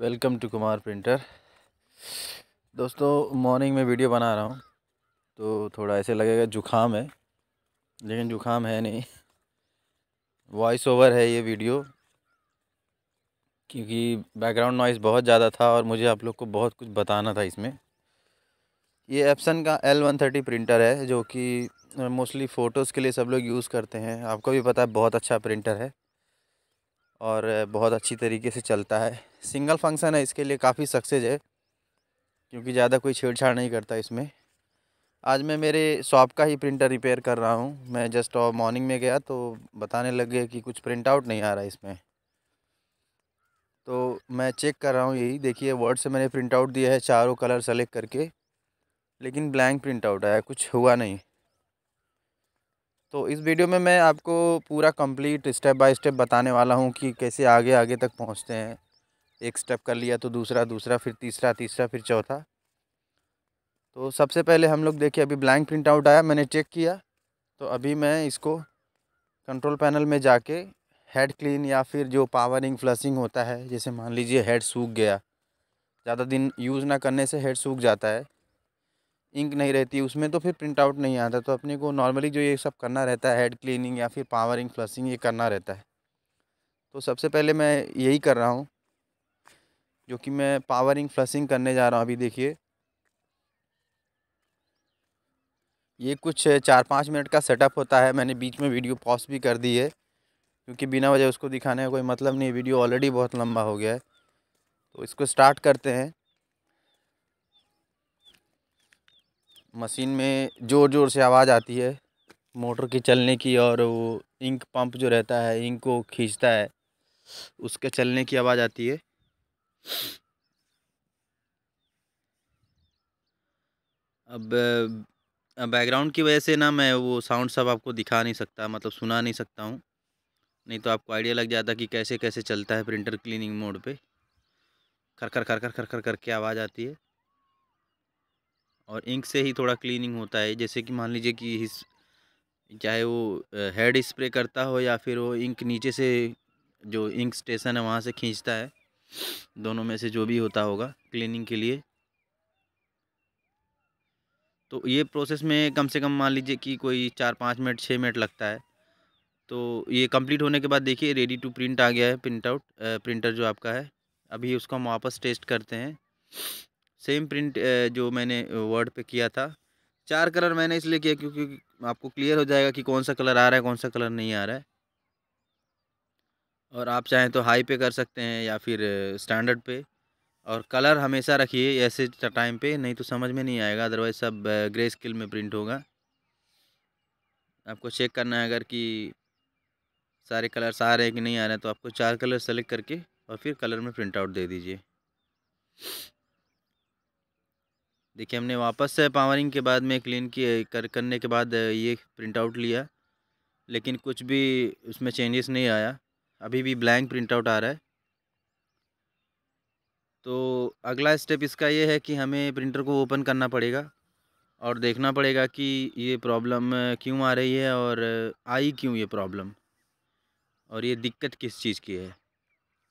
welcome to Kumar printer दोस्तों morning में video बना रहा हूँ तो थोड़ा ऐसे लगेगा जुखाम है लेकिन जुखाम है नहीं वॉइस ओवर है ये वीडियो क्योंकि बैकग्राउंड नॉइस बहुत ज़्यादा था और मुझे आप लोग को बहुत कुछ बताना था इसमें ये एप्सन का एल वन थर्टी प्रिंटर है जो कि मोस्टली फ़ोटोज़ के लिए सब लोग यूज़ करते हैं आपको भी पता है बहुत अच्छा प्रिंटर है और बहुत अच्छी तरीके से चलता है सिंगल फंक्शन है इसके लिए काफ़ी सक्सेस है क्योंकि ज़्यादा कोई छेड़छाड़ नहीं करता इसमें आज मैं मेरे शॉप का ही प्रिंटर रिपेयर कर रहा हूँ मैं जस्ट और मॉर्निंग में गया तो बताने लग गए कि कुछ प्रिंट आउट नहीं आ रहा इसमें तो मैं चेक कर रहा हूँ यही देखिए वर्ड से मैंने प्रिंट आउट दिया है चारों कलर सेलेक्ट करके लेकिन ब्लैंक प्रिंट आउट आया कुछ हुआ नहीं तो इस वीडियो में मैं आपको पूरा कंप्लीट स्टेप बाय स्टेप बताने वाला हूँ कि कैसे आगे आगे तक पहुँचते हैं एक स्टेप कर लिया तो दूसरा दूसरा फिर तीसरा तीसरा फिर चौथा तो सबसे पहले हम लोग देखिए अभी ब्लैंक प्रिंट आउट आया मैंने चेक किया तो अभी मैं इसको कंट्रोल पैनल में जाके हेड क्लीन या फिर जो पावरिंग फ्लसिंग होता है जैसे मान लीजिए हेड सूख गया ज़्यादा दिन यूज़ ना करने से हेड सूख जाता है इंक नहीं रहती उसमें तो फिर प्रिंट आउट नहीं आता तो अपने को नॉर्मली जो ये सब करना रहता है हेड क्लीनिंग या फिर पावरिंग फ्लसिंग ये करना रहता है तो सबसे पहले मैं यही कर रहा हूँ जो कि मैं पावरिंग फ्लसिंग करने जा रहा हूँ अभी देखिए ये कुछ चार पाँच मिनट का सेटअप होता है मैंने बीच में वीडियो पॉज भी कर दी है क्योंकि बिना वजह उसको दिखाने का कोई मतलब नहीं वीडियो ऑलरेडी बहुत लंबा हो गया है तो इसको स्टार्ट करते हैं मशीन में ज़ोर ज़ोर से आवाज़ आती है मोटर के चलने की और वो इंक पंप जो रहता है इंक को खींचता है उसके चलने की आवाज़ आती है अब बैकग्राउंड की वजह से ना मैं वो साउंड सब आपको दिखा नहीं सकता मतलब सुना नहीं सकता हूँ नहीं तो आपको आइडिया लग जाता कि कैसे कैसे चलता है प्रिंटर क्लीनिंग मोड पे खर खर खर खर खर खर करके आवाज़ आती है और इंक से ही थोड़ा क्लीनिंग होता है जैसे कि मान लीजिए कि इस चाहे वो हेड स्प्रे करता हो या फिर वो इंक नीचे से जो इंक स्टेशन है वहाँ से खींचता है दोनों में से जो भी होता होगा क्लीनिंग के लिए तो ये प्रोसेस में कम से कम मान लीजिए कि कोई चार पाँच मिनट छः मिनट लगता है तो ये कंप्लीट होने के बाद देखिए रेडी टू प्रिंट आ गया है प्रिंट आउट प्रिंटर जो आपका है अभी उसको हम वापस टेस्ट करते हैं सेम प्रिंट जो मैंने वर्ड पे किया था चार कलर मैंने इसलिए किया क्योंकि आपको क्लियर हो जाएगा कि कौन सा कलर आ रहा है कौन सा कलर नहीं आ रहा है और आप चाहें तो हाई पे कर सकते हैं या फिर स्टैंडर्ड पे और कलर हमेशा रखिए ऐसे टाइम पे नहीं तो समझ में नहीं आएगा अदरवाइज सब ग्रे स्किल में प्रिंट होगा आपको चेक करना है अगर कि सारे कलर्स आ रहे हैं कि नहीं आ रहे हैं तो आपको चार कलर सेलेक्ट करके और फिर कलर में प्रिंट आउट दे दीजिए देखिए हमने वापस से पावरिंग के बाद में क्लीन किए कर करने के बाद ये प्रिंट आउट लिया लेकिन कुछ भी उसमें चेंजेस नहीं आया अभी भी ब्लैंक प्रिंट आउट आ रहा है तो अगला स्टेप इसका ये है कि हमें प्रिंटर को ओपन करना पड़ेगा और देखना पड़ेगा कि ये प्रॉब्लम क्यों आ रही है और आई क्यों ये प्रॉब्लम और ये दिक्कत किस चीज़ की है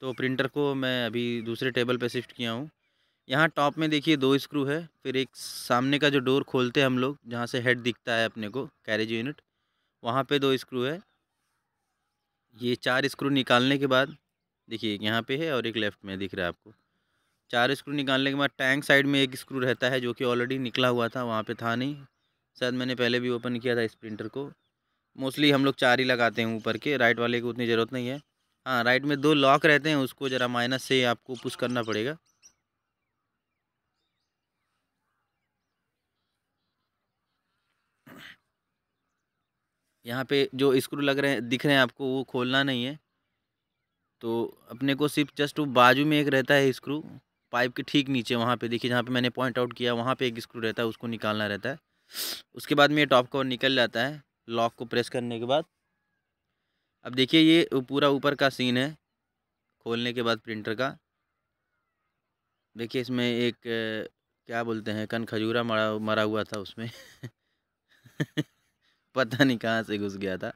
तो प्रिंटर को मैं अभी दूसरे टेबल पर शिफ्ट किया हूँ यहाँ टॉप में देखिए दो स्क्रू है फिर एक सामने का जो डोर खोलते हैं हम लोग जहाँ से हेड दिखता है अपने को कैरेज यूनिट वहाँ पे दो स्क्रू है ये चार स्क्रू निकालने के बाद देखिए एक यहाँ पे है और एक लेफ्ट में दिख रहा है आपको चार स्क्रू निकालने के बाद टैंक साइड में एक स्क्रू रहता है जो कि ऑलरेडी निकला हुआ था वहाँ पर था नहीं शायद मैंने पहले भी ओपन किया था स्प्रिंटर को मोस्टली हम लोग चार ही लगाते हैं ऊपर के राइट वाले की उतनी ज़रूरत नहीं है हाँ राइट में दो लॉक रहते हैं उसको ज़रा माइनस से आपको पुश करना पड़ेगा यहाँ पे जो स्क्रू लग रहे हैं दिख रहे हैं आपको वो खोलना नहीं है तो अपने को सिर्फ जस्ट वो बाजू में एक रहता है स्क्रू पाइप के ठीक नीचे वहाँ पे देखिए जहाँ पे मैंने पॉइंट आउट किया वहाँ पे एक स्क्रू रहता है उसको निकालना रहता है उसके बाद में ये टॉप कवर निकल जाता है लॉक को प्रेस करने के बाद अब देखिए ये पूरा ऊपर का सीन है खोलने के बाद प्रिंटर का देखिए इसमें एक क्या बोलते हैं कन खजूरा मरा मरा हुआ था उसमें पता नहीं कहाँ से घुस गया था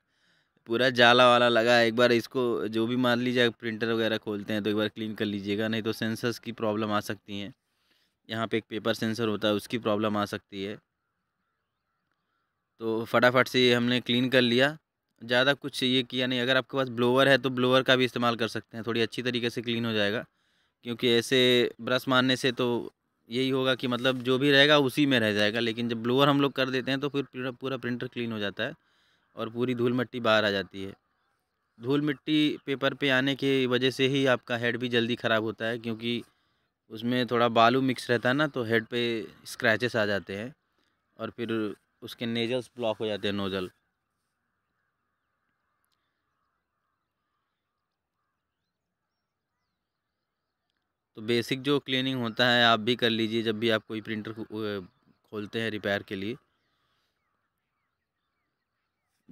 पूरा जाला वाला लगा एक बार इसको जो भी मान लीजिए प्रिंटर वगैरह खोलते हैं तो एक बार क्लीन कर लीजिएगा नहीं तो सेंसर्स की प्रॉब्लम आ सकती है यहाँ पे एक पेपर सेंसर होता है उसकी प्रॉब्लम आ सकती है तो फटाफट से हमने क्लीन कर लिया ज़्यादा कुछ ये किया नहीं अगर आपके पास ब्लोअर है तो ब्लोअर का भी इस्तेमाल कर सकते हैं थोड़ी अच्छी तरीके से क्लीन हो जाएगा क्योंकि ऐसे ब्रश मारने से तो यही होगा कि मतलब जो भी रहेगा उसी में रह जाएगा लेकिन जब ब्लोअर हम लोग कर देते हैं तो फिर पूरा प्रिंटर क्लीन हो जाता है और पूरी धूल मिट्टी बाहर आ जाती है धूल मिट्टी पेपर पे आने की वजह से ही आपका हेड भी जल्दी ख़राब होता है क्योंकि उसमें थोड़ा बालू मिक्स रहता है ना तो हेड पे स्क्रैचेस आ जाते हैं और फिर उसके नेजल्स ब्लॉक हो जाते हैं नोज़ल तो बेसिक जो क्लीनिंग होता है आप भी कर लीजिए जब भी आप कोई प्रिंटर खोलते हैं रिपेयर के लिए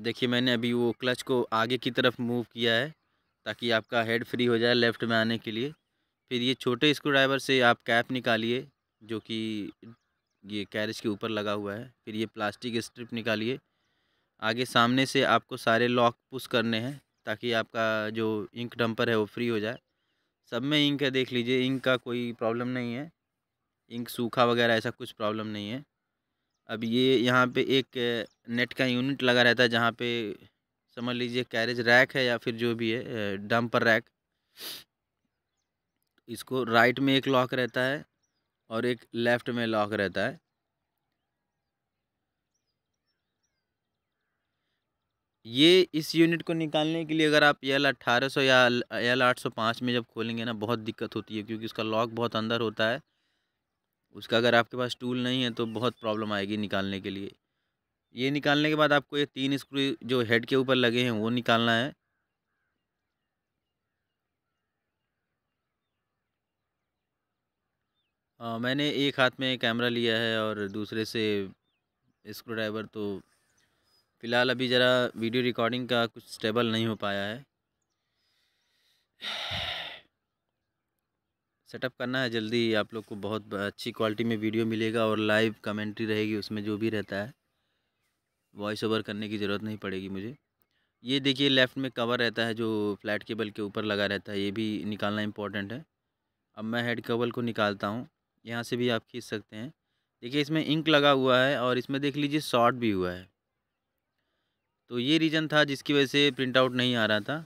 देखिए मैंने अभी वो क्लच को आगे की तरफ मूव किया है ताकि आपका हेड फ्री हो जाए लेफ़्ट में आने के लिए फिर ये छोटे स्क्रू ड्राइवर से आप कैप निकालिए जो कि ये कैरेज के ऊपर लगा हुआ है फिर ये प्लास्टिक स्ट्रिप निकालिए आगे सामने से आपको सारे लॉक पुश करने हैं ताकि आपका जो इंक डंपर है वो फ्री हो जाए सब में इंक है देख लीजिए इंक का कोई प्रॉब्लम नहीं है इंक सूखा वगैरह ऐसा कुछ प्रॉब्लम नहीं है अब ये यहाँ पे एक नेट का यूनिट लगा रहता है जहाँ पे समझ लीजिए कैरेज रैक है या फिर जो भी है डंपर रैक इसको राइट में एक लॉक रहता है और एक लेफ़्ट में लॉक रहता है ये इस यूनिट को निकालने के लिए अगर आप एल अट्ठारह सौ या एल आठ सौ पाँच में जब खोलेंगे ना बहुत दिक्कत होती है क्योंकि उसका लॉक बहुत अंदर होता है उसका अगर आपके पास टूल नहीं है तो बहुत प्रॉब्लम आएगी निकालने के लिए ये निकालने के बाद आपको ये तीन स्क्रू जो हेड के ऊपर लगे हैं वो निकालना है आ, मैंने एक हाथ में कैमरा लिया है और दूसरे से स्क्रू ड्राइवर तो फ़िलहाल अभी ज़रा वीडियो रिकॉर्डिंग का कुछ स्टेबल नहीं हो पाया है सेटअप करना है जल्दी आप लोग को बहुत अच्छी क्वालिटी में वीडियो मिलेगा और लाइव कमेंट्री रहेगी उसमें जो भी रहता है वॉइस ओवर करने की ज़रूरत नहीं पड़ेगी मुझे ये देखिए लेफ़्ट में कवर रहता है जो फ्लैट केबल के ऊपर लगा रहता है ये भी निकालना इम्पोर्टेंट है अब मैं हेड केबल को निकालता हूँ यहाँ से भी आप खींच सकते हैं देखिए इसमें इंक लगा हुआ है और इसमें देख लीजिए शॉर्ट भी हुआ है तो ये रीज़न था जिसकी वजह से प्रिंट आउट नहीं आ रहा था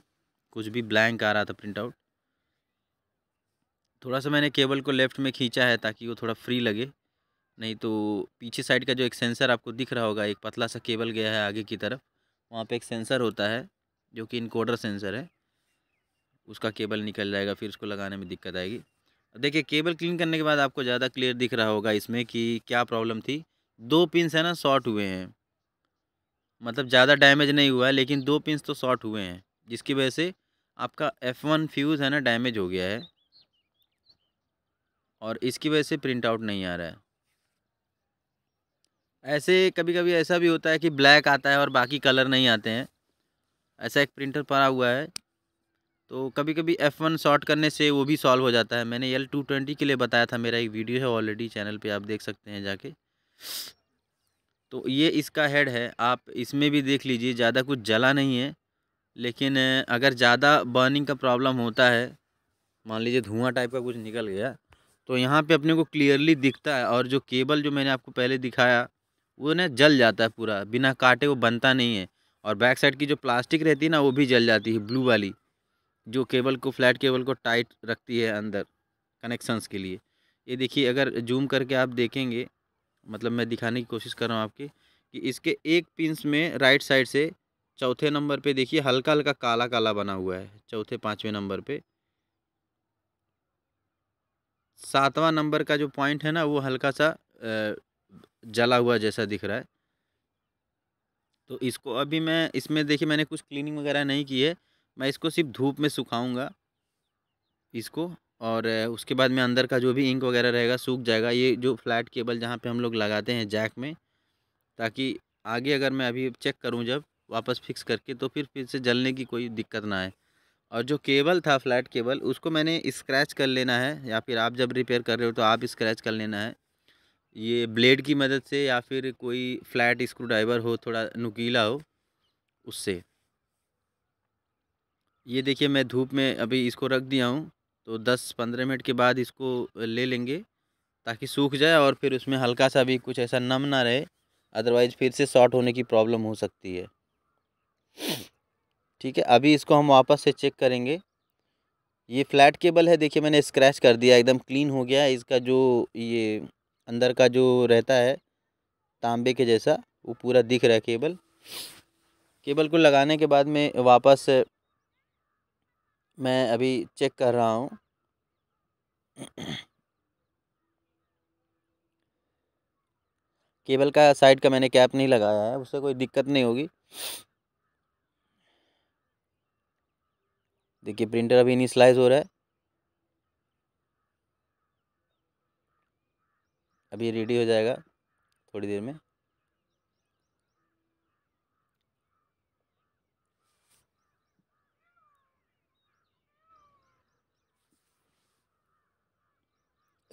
कुछ भी ब्लैंक आ रहा था प्रिंट आउट थोड़ा सा मैंने केबल को लेफ़्ट में खींचा है ताकि वो थोड़ा फ्री लगे नहीं तो पीछे साइड का जो एक सेंसर आपको दिख रहा होगा एक पतला सा केबल गया है आगे की तरफ वहाँ पे एक सेंसर होता है जो कि इनकोडर सेंसर है उसका केबल निकल जाएगा फिर उसको लगाने में दिक्कत आएगी देखिए केबल क्लीन करने के बाद आपको ज़्यादा क्लियर दिख रहा होगा इसमें कि क्या प्रॉब्लम थी दो पिनस है ना शॉर्ट हुए हैं मतलब ज़्यादा डैमेज नहीं हुआ है लेकिन दो पिंस तो शॉर्ट हुए हैं जिसकी वजह से आपका एफ़ वन फ्यूज़ है ना डैमेज हो गया है और इसकी वजह से प्रिंट आउट नहीं आ रहा है ऐसे कभी कभी ऐसा भी होता है कि ब्लैक आता है और बाकी कलर नहीं आते हैं ऐसा एक प्रिंटर पड़ा हुआ है तो कभी कभी एफ़ वन शॉर्ट करने से वो भी सॉल्व हो जाता है मैंने एल टू ट्वेंटी के लिए बताया था मेरा एक वीडियो है ऑलरेडी चैनल पे आप देख सकते हैं जाके तो ये इसका हेड है आप इसमें भी देख लीजिए ज़्यादा कुछ जला नहीं है लेकिन अगर ज़्यादा बर्निंग का प्रॉब्लम होता है मान लीजिए धुआं टाइप का कुछ निकल गया तो यहाँ पे अपने को क्लियरली दिखता है और जो केबल जो मैंने आपको पहले दिखाया वो ना जल जाता है पूरा बिना काटे वो बनता नहीं है और बैक साइड की जो प्लास्टिक रहती है ना वो भी जल जाती है ब्लू वाली जो केबल को फ्लैट केबल को टाइट रखती है अंदर कनेक्शंस के लिए ये देखिए अगर जूम करके आप देखेंगे मतलब मैं दिखाने की कोशिश कर रहा हूँ आपकी कि इसके एक पिंस में राइट साइड से चौथे नंबर पे देखिए हल्का हल्का काला काला बना हुआ है चौथे पाँचवें नंबर पे सातवां नंबर का जो पॉइंट है ना वो हल्का सा जला हुआ जैसा दिख रहा है तो इसको अभी मैं इसमें देखिए मैंने कुछ क्लीनिंग वगैरह नहीं की है मैं इसको सिर्फ धूप में सुखाऊंगा इसको और उसके बाद में अंदर का जो भी इंक वगैरह रहेगा सूख जाएगा ये जो फ्लैट केबल जहाँ पे हम लोग लगाते हैं जैक में ताकि आगे अगर मैं अभी चेक करूँ जब वापस फिक्स करके तो फिर फिर से जलने की कोई दिक्कत ना आए और जो केबल था फ्लैट केबल उसको मैंने स्क्रैच कर लेना है या फिर आप जब रिपेयर कर रहे हो तो आप स्क्रैच कर लेना है ये ब्लेड की मदद से या फिर कोई फ्लैट स्क्रू ड्राइवर हो थोड़ा नुकीला हो उससे ये देखिए मैं धूप में अभी इसको रख दिया हूँ तो दस पंद्रह मिनट के बाद इसको ले लेंगे ताकि सूख जाए और फिर उसमें हल्का सा भी कुछ ऐसा नम ना रहे अदरवाइज़ फिर से शॉर्ट होने की प्रॉब्लम हो सकती है ठीक है अभी इसको हम वापस से चेक करेंगे ये फ्लैट केबल है देखिए मैंने स्क्रैच कर दिया एकदम क्लीन हो गया इसका जो ये अंदर का जो रहता है तांबे के जैसा वो पूरा दिख रहा है केबल केबल को लगाने के बाद में वापस मैं अभी चेक कर रहा हूँ केबल का साइड का मैंने कैप नहीं लगाया है उससे कोई दिक्कत नहीं होगी देखिए प्रिंटर अभी नहीं स्लाइस हो रहा है अभी रेडी हो जाएगा थोड़ी देर में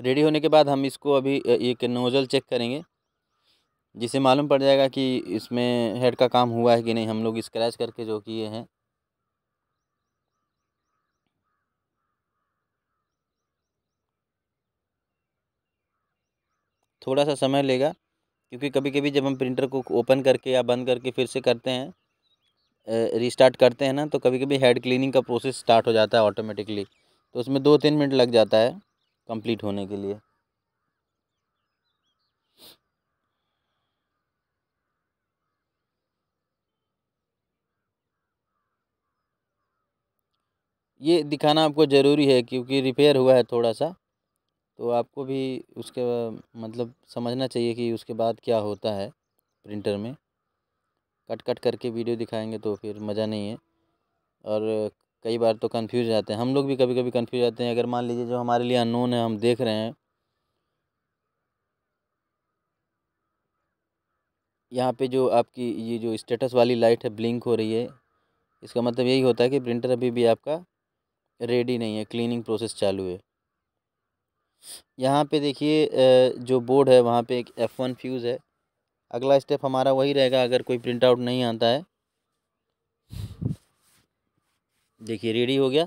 रेडी होने के बाद हम इसको अभी एक नोज़ल चेक करेंगे जिसे मालूम पड़ जाएगा कि इसमें हेड का काम हुआ है कि नहीं हम लोग स्क्रैच करके जो किए हैं थोड़ा सा समय लेगा क्योंकि कभी कभी जब हम प्रिंटर को ओपन करके या बंद करके फिर से करते हैं रीस्टार्ट करते हैं ना तो कभी कभी हेड क्लीनिंग का प्रोसेस स्टार्ट हो जाता है ऑटोमेटिकली तो उसमें दो तीन मिनट लग जाता है कंप्लीट होने के लिए ये दिखाना आपको ज़रूरी है क्योंकि रिपेयर हुआ है थोड़ा सा तो आपको भी उसके मतलब समझना चाहिए कि उसके बाद क्या होता है प्रिंटर में कट कट करके वीडियो दिखाएंगे तो फिर मज़ा नहीं है और कई बार तो कन्फ्यूज जाते हैं हम लोग भी कभी कभी कन्फ्यूज जाते हैं अगर मान लीजिए जो हमारे लिए अननोन है हम देख रहे हैं यहाँ पे जो आपकी ये जो स्टेटस वाली लाइट है ब्लिंक हो रही है इसका मतलब यही होता है कि प्रिंटर अभी भी आपका रेडी नहीं है क्लीनिंग प्रोसेस चालू है यहाँ पे देखिए जो बोर्ड है वहाँ पे एक एफ़ वन फ्यूज़ है अगला स्टेप हमारा वही रहेगा अगर कोई प्रिंट आउट नहीं आता है देखिए रेडी हो गया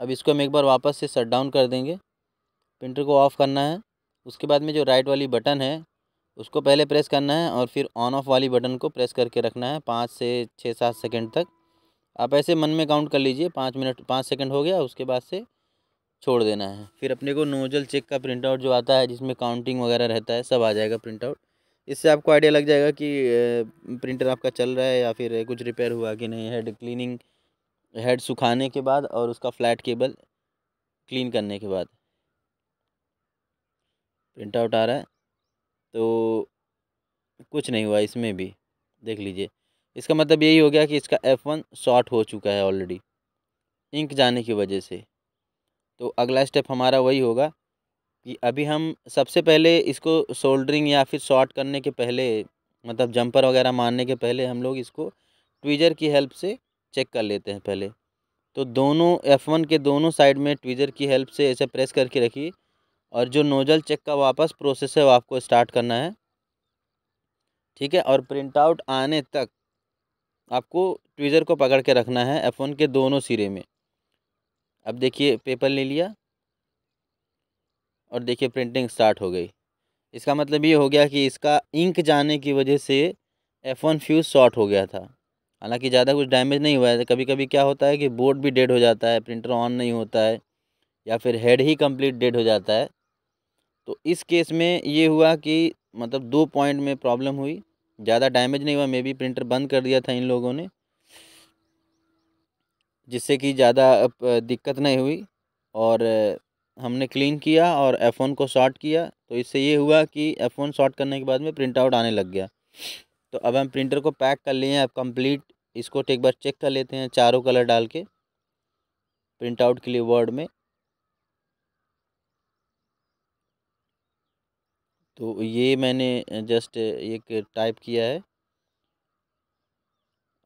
अब इसको हम एक बार वापस से शट डाउन कर देंगे प्रिंटर को ऑफ़ करना है उसके बाद में जो राइट वाली बटन है उसको पहले प्रेस करना है और फिर ऑन ऑफ़ वाली बटन को प्रेस करके रखना है पाँच से छः सात सेकेंड तक आप ऐसे मन में काउंट कर लीजिए पाँच मिनट पाँच सेकेंड हो गया उसके बाद से छोड़ देना है फिर अपने को नोजल चेक का प्रिंट आउट जो आता है जिसमें काउंटिंग वगैरह रहता है सब आ जाएगा प्रिंट आउट इससे आपको आइडिया लग जाएगा कि प्रिंटर आपका चल रहा है या फिर कुछ रिपेयर हुआ कि नहीं हेड क्लिनिंग हेड सुखाने के बाद और उसका फ्लैट केबल क्लीन करने के बाद प्रिंट आउट आ रहा है तो कुछ नहीं हुआ इसमें भी देख लीजिए इसका मतलब यही हो गया कि इसका एफ़ वन शॉर्ट हो चुका है ऑलरेडी इंक जाने की वजह से तो अगला स्टेप हमारा वही होगा कि अभी हम सबसे पहले इसको सोल्डरिंग या फिर शॉर्ट करने के पहले मतलब जंपर वगैरह मारने के पहले हम लोग इसको ट्वीजर की हेल्प से चेक कर लेते हैं पहले तो दोनों F1 के दोनों साइड में ट्वीज़र की हेल्प से ऐसे प्रेस करके रखिए और जो नोजल चेक का वापस प्रोसेस है वो आपको स्टार्ट करना है ठीक है और प्रिंट आउट आने तक आपको ट्वीज़र को पकड़ के रखना है एफ़ के दोनों सिरे में अब देखिए पेपर ले लिया और देखिए प्रिंटिंग स्टार्ट हो गई इसका मतलब ये हो गया कि इसका इंक जाने की वजह से एफ़ वन फ्यूज़ शॉर्ट हो गया था हालांकि ज़्यादा कुछ डैमेज नहीं हुआ है कभी कभी क्या होता है कि बोर्ड भी डेड हो जाता है प्रिंटर ऑन नहीं होता है या फिर हेड ही कंप्लीट डेड हो जाता है तो इस केस में ये हुआ कि मतलब दो पॉइंट में प्रॉब्लम हुई ज़्यादा डैमेज नहीं हुआ मे बी प्रिंटर बंद कर दिया था इन लोगों ने जिससे कि ज़्यादा दिक्कत नहीं हुई और हमने क्लीन किया और एफ़ को शॉर्ट किया तो इससे ये हुआ कि एफ़ शॉर्ट करने के बाद में प्रिंट आउट आने लग गया तो अब हम प्रिंटर को पैक कर लिए हैं अब कंप्लीट इसको एक बार चेक कर लेते हैं चारों कलर डाल के प्रिंट आउट के लिए वर्ड में तो ये मैंने जस्ट एक टाइप किया है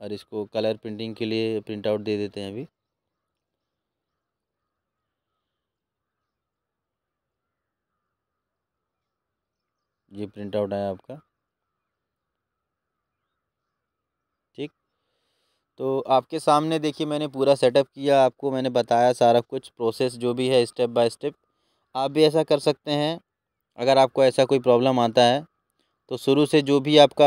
और इसको कलर प्रिंटिंग के लिए प्रिंट आउट दे देते हैं अभी ये प्रिंट आउट आया आपका तो आपके सामने देखिए मैंने पूरा सेटअप किया आपको मैंने बताया सारा कुछ प्रोसेस जो भी है स्टेप बाय स्टेप आप भी ऐसा कर सकते हैं अगर आपको ऐसा कोई प्रॉब्लम आता है तो शुरू से जो भी आपका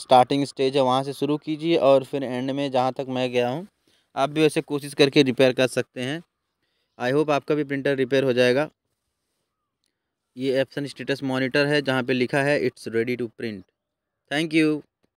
स्टार्टिंग स्टेज है वहाँ से शुरू कीजिए और फिर एंड में जहाँ तक मैं गया हूँ आप भी वैसे कोशिश करके रिपेयर कर सकते हैं आई होप आपका भी प्रिंटर रिपेयर हो जाएगा ये एप्सन स्टेटस मॉनिटर है जहाँ पे लिखा है it's ready to print thank you